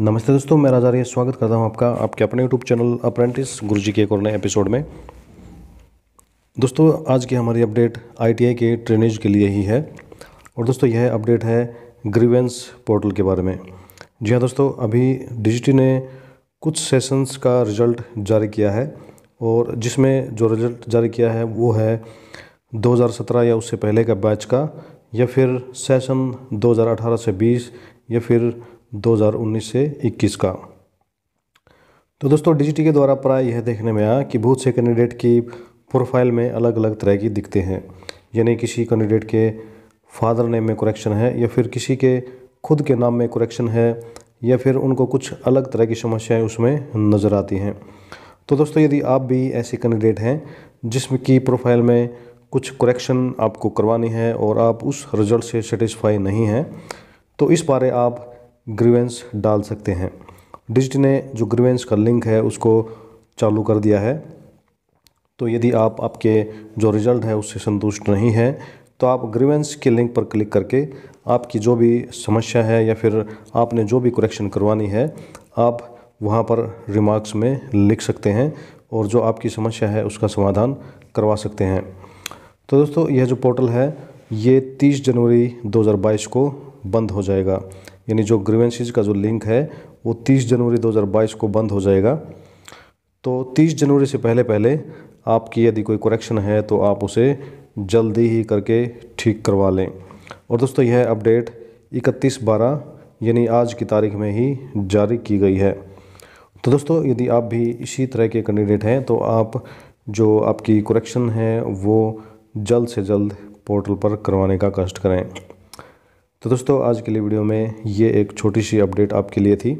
नमस्ते दोस्तों मैं राजा ये स्वागत करता हूं आपका आपके अपने यूट्यूब चैनल अप्रेंटिस गुरु जी के एक और नए एपिसोड में दोस्तों आज की हमारी अपडेट आईटीआई के ट्रेनेज के लिए ही है और दोस्तों यह अपडेट है ग्रीवेंस पोर्टल के बारे में जी हाँ दोस्तों अभी डिजिटी ने कुछ सेशंस का रिजल्ट जारी किया है और जिसमें जो रिजल्ट जारी किया है वो है 2017 या उससे पहले का बैच का या फिर सेशन 2018 से 20 या फिर 2019 से 21 का तो दोस्तों डी के द्वारा प्राय यह देखने में आया कि बहुत से कैंडिडेट की प्रोफाइल में अलग अलग तरह की दिखते हैं यानी किसी कैंडिडेट के फादर नेम में कुरेक्शन है या फिर किसी के खुद के नाम में करेक्शन है या फिर उनको कुछ अलग तरह की समस्याएं उसमें नज़र आती हैं तो दोस्तों यदि आप भी ऐसे कैंडिडेट हैं जिसमें की प्रोफाइल में कुछ करेक्शन आपको करवानी है और आप उस रिज़ल्ट से सेटिस्फाई नहीं हैं तो इस बारे आप ग्रीवेंस डाल सकते हैं डिजिट ने जो ग्रीवेंस का लिंक है उसको चालू कर दिया है तो यदि आप आपके जो रिज़ल्ट है उससे संतुष्ट नहीं है तो आप ग्रीवेंस के लिंक पर क्लिक करके आपकी जो भी समस्या है या फिर आपने जो भी करेक्शन करवानी है आप वहाँ पर रिमार्क्स में लिख सकते हैं और जो आपकी समस्या है उसका समाधान करवा सकते हैं तो दोस्तों यह जो पोर्टल है ये 30 जनवरी 2022 को बंद हो जाएगा यानी जो ग्रीवेंसीज का जो लिंक है वो 30 जनवरी 2022 को बंद हो जाएगा तो 30 जनवरी से पहले पहले आपकी यदि कोई करेक्शन है तो आप उसे जल्दी ही करके ठीक करवा लें और दोस्तों यह अपडेट 31 बारह यानी आज की तारीख में ही जारी की गई है तो दोस्तों यदि आप भी इसी तरह के कैंडिडेट हैं तो आप जो आपकी करेक्शन है वो जल्द से जल्द पोर्टल पर करवाने का कष्ट करें तो दोस्तों आज के लिए वीडियो में ये एक छोटी सी अपडेट आपके लिए थी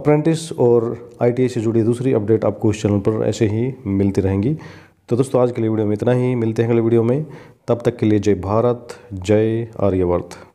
अप्रेंटिस और आई से जुड़ी दूसरी अपडेट आपको इस चैनल पर ऐसे ही मिलती रहेंगी तो दोस्तों आज के लिए वीडियो में इतना ही मिलते हैं अगले वीडियो में तब तक के लिए जय भारत जय आर्यवर्त